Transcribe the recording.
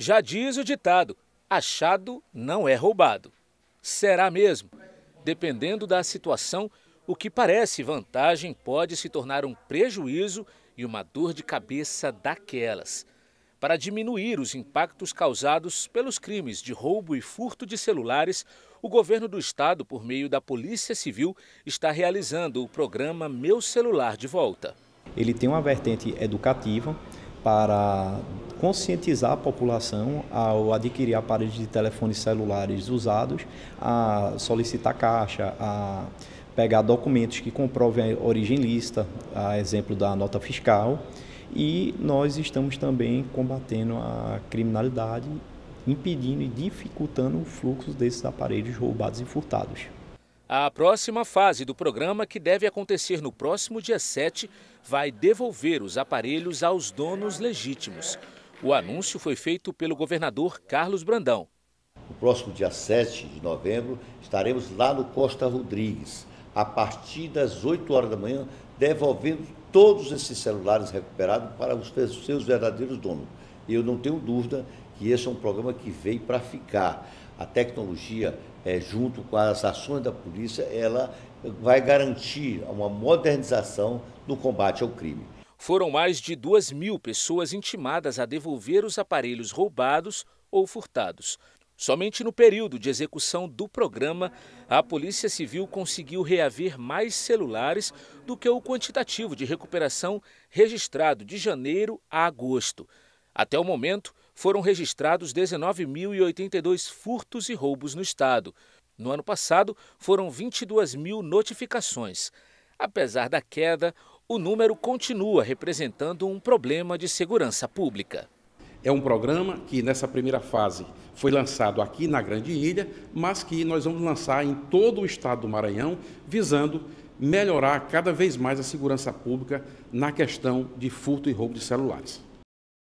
Já diz o ditado: achado não é roubado. Será mesmo? Dependendo da situação, o que parece vantagem pode se tornar um prejuízo e uma dor de cabeça daquelas. Para diminuir os impactos causados pelos crimes de roubo e furto de celulares, o governo do estado, por meio da Polícia Civil, está realizando o programa Meu Celular de Volta. Ele tem uma vertente educativa para conscientizar a população ao adquirir aparelhos de telefones celulares usados, a solicitar caixa, a pegar documentos que comprovem a origem lista, a exemplo da nota fiscal. E nós estamos também combatendo a criminalidade, impedindo e dificultando o fluxo desses aparelhos roubados e furtados. A próxima fase do programa, que deve acontecer no próximo dia 7, vai devolver os aparelhos aos donos legítimos. O anúncio foi feito pelo governador Carlos Brandão. No próximo dia 7 de novembro, estaremos lá no Costa Rodrigues, a partir das 8 horas da manhã, devolvendo todos esses celulares recuperados para os seus verdadeiros donos. Eu não tenho dúvida que esse é um programa que veio para ficar. A tecnologia, é, junto com as ações da polícia, ela vai garantir uma modernização no combate ao crime. Foram mais de 2 mil pessoas intimadas a devolver os aparelhos roubados ou furtados. Somente no período de execução do programa, a Polícia Civil conseguiu reaver mais celulares do que o quantitativo de recuperação registrado de janeiro a agosto. Até o momento, foram registrados 19.082 furtos e roubos no estado. No ano passado, foram 22 mil notificações. Apesar da queda, o número continua representando um problema de segurança pública. É um programa que nessa primeira fase foi lançado aqui na Grande Ilha, mas que nós vamos lançar em todo o estado do Maranhão, visando melhorar cada vez mais a segurança pública na questão de furto e roubo de celulares.